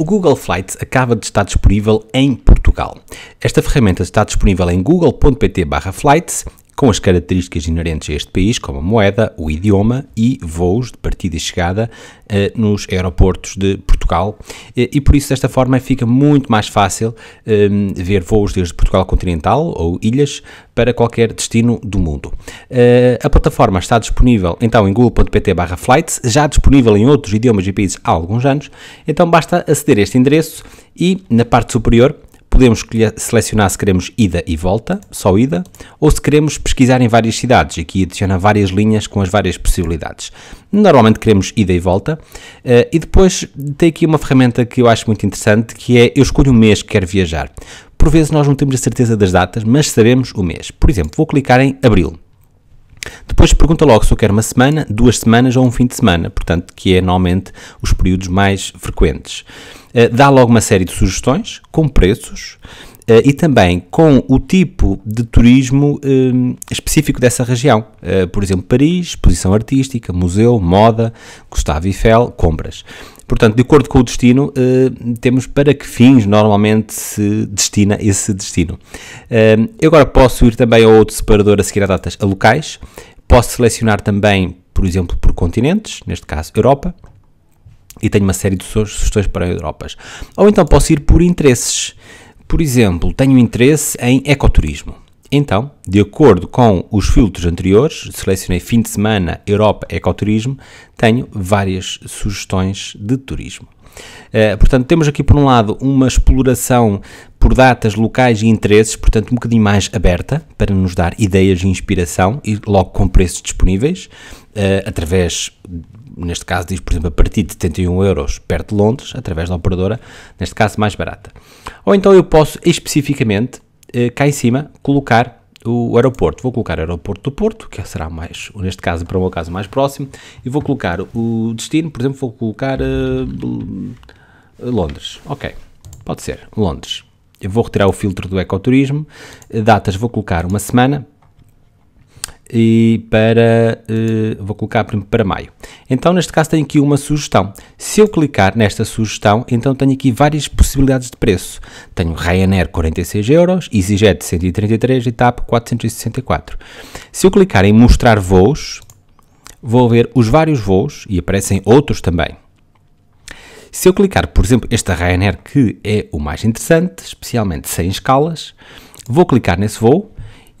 O Google Flights acaba de estar disponível em Portugal. Esta ferramenta está disponível em google.pt/flights com as características inerentes a este país, como a moeda, o idioma e voos de partida e chegada eh, nos aeroportos de Portugal. Eh, e por isso, desta forma, fica muito mais fácil ehm, ver voos desde Portugal continental ou ilhas para qualquer destino do mundo. Eh, a plataforma está disponível então em google.pt/flights, já disponível em outros idiomas e países há alguns anos, então basta aceder a este endereço e na parte superior podemos selecionar se queremos ida e volta, só ida, ou se queremos pesquisar em várias cidades. Aqui adiciona várias linhas com as várias possibilidades. Normalmente queremos ida e volta. Eh, e depois tem aqui uma ferramenta que eu acho muito interessante, que é eu escolho o um mês que quero viajar. Por vezes nós não temos a certeza das datas, mas sabemos o mês. Por exemplo, vou clicar em Abril depois pergunta logo se eu quero uma semana, duas semanas ou um fim de semana, portanto, que é normalmente os períodos mais frequentes. Uh, dá logo uma série de sugestões com preços uh, e também com o tipo de turismo uh, específico dessa região. por exemplo, Paris, exposição artística, museu, moda, Gustavo Eiffel, compras. Portanto, de acordo com o destino, eh, temos para que fins normalmente se destina esse destino. Eh, eu agora posso ir também a outro separador a seguir a datas a locais. Posso selecionar também, por exemplo, por continentes, neste caso Europa, e tenho uma série de sugestões para Europas. Ou então posso ir por interesses. Por exemplo, tenho interesse em ecoturismo. Então, de acordo com os filtros anteriores, selecionei fim de semana, Europa, ecoturismo, tenho várias sugestões de turismo. Uh, portanto, temos aqui por um lado uma exploração por datas, locais e interesses, portanto, um bocadinho mais aberta para nos dar ideias e inspiração e logo com preços disponíveis, uh, através, neste caso, diz, por exemplo, a partir de 71 euros perto de Londres, através da operadora, neste caso, mais barata. Ou então eu posso especificamente eh, cá em cima, colocar o aeroporto. Vou colocar o aeroporto do Porto, que será mais, neste caso, para o meu caso, mais próximo, e vou colocar o destino, por exemplo, vou colocar uh, Londres. Ok, pode ser, Londres. Eu vou retirar o filtro do ecoturismo, eh, datas vou colocar uma semana, e para, uh, vou colocar para maio. Então, neste caso, tenho aqui uma sugestão. Se eu clicar nesta sugestão, então tenho aqui várias possibilidades de preço. Tenho Ryanair 46 euros, EasyJet 133 e TAP 464. Se eu clicar em mostrar voos, vou ver os vários voos e aparecem outros também. Se eu clicar, por exemplo, esta Ryanair, que é o mais interessante, especialmente sem escalas, vou clicar nesse voo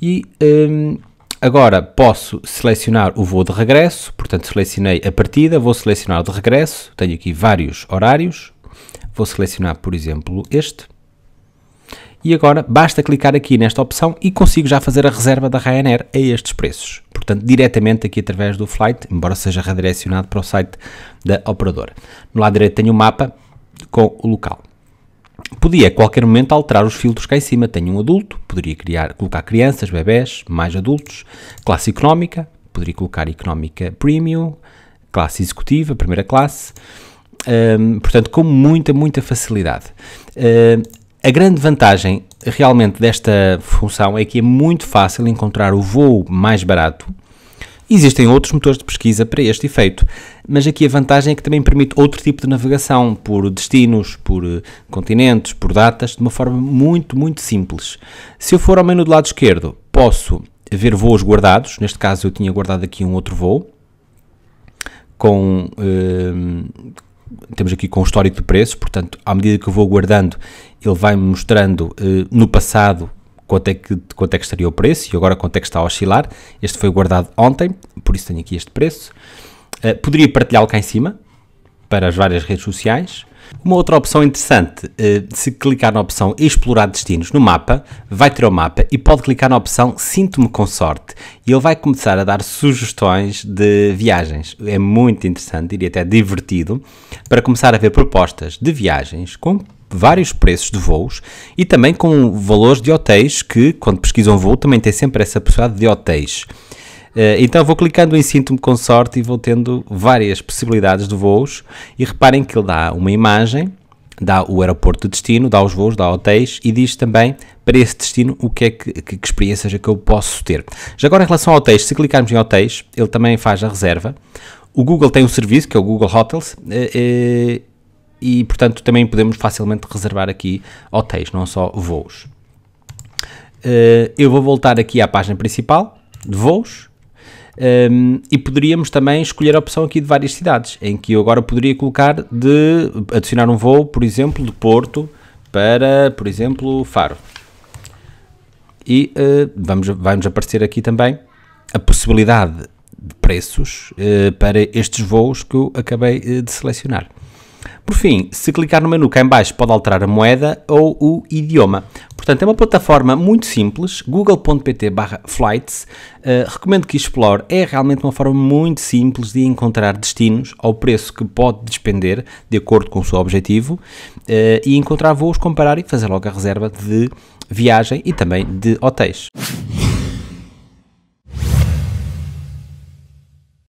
e hum, Agora posso selecionar o voo de regresso, portanto selecionei a partida, vou selecionar o de regresso, tenho aqui vários horários, vou selecionar por exemplo este, e agora basta clicar aqui nesta opção e consigo já fazer a reserva da Ryanair a estes preços. Portanto, diretamente aqui através do flight, embora seja redirecionado para o site da operadora. No lado direito tenho o um mapa com o local. Podia a qualquer momento alterar os filtros cá em cima. Tenho um adulto, poderia criar, colocar crianças, bebés, mais adultos, classe económica, poderia colocar económica premium, classe executiva, primeira classe. Um, portanto, com muita, muita facilidade. Um, a grande vantagem realmente desta função é que é muito fácil encontrar o voo mais barato Existem outros motores de pesquisa para este efeito, mas aqui a vantagem é que também permite outro tipo de navegação por destinos, por eh, continentes, por datas, de uma forma muito, muito simples. Se eu for ao menu do lado esquerdo, posso ver voos guardados, neste caso eu tinha guardado aqui um outro voo, com, hum, temos aqui com o histórico de preços, portanto, à medida que eu vou guardando, ele vai-me mostrando eh, no passado quanto é, que, quanto é que estaria o preço e agora quanto é que está a oscilar. Este foi guardado ontem, por isso tenho aqui este preço. Uh, poderia partilhá-lo cá em cima para as várias redes sociais. Uma outra opção interessante, eh, se clicar na opção Explorar Destinos no mapa, vai ter o mapa e pode clicar na opção Sinto-me com sorte e ele vai começar a dar sugestões de viagens. É muito interessante, diria até divertido, para começar a ver propostas de viagens com vários preços de voos e também com valores de hotéis que, quando pesquisam voo, também tem sempre essa possibilidade de hotéis. Eh, então vou clicando em Sinto-me Consorte e vou tendo várias possibilidades de voos. E reparem que ele dá uma imagem, dá o aeroporto de destino, dá os voos, dá hotéis e diz também para esse destino o que é que, que, que experiências é que eu posso ter. Já agora em relação a hotéis, se clicarmos em hotéis, ele também faz a reserva. O Google tem um serviço que é o Google Hotels eh, eh, e portanto também podemos facilmente reservar aqui hotéis, não só voos. Eu vou voltar aqui à página principal de voos um, e poderíamos também escolher a opção aqui de várias cidades, em que eu agora poderia colocar de adicionar um voo, por exemplo, de Porto para, por exemplo, Faro. E uh, vamos, vamos aparecer aqui também a possibilidade de preços uh, para estes voos que eu acabei uh, de selecionar. Por fim, se clicar no menu cá em baixo pode alterar a moeda ou o idioma. Portanto, é uma plataforma muito simples, google.pt flights. Uh, recomendo que explore. É realmente uma forma muito simples de encontrar destinos ao preço que pode despender, de acordo com o seu objetivo, uh, e encontrar voos, comparar e fazer logo a reserva de viagem e também de hotéis.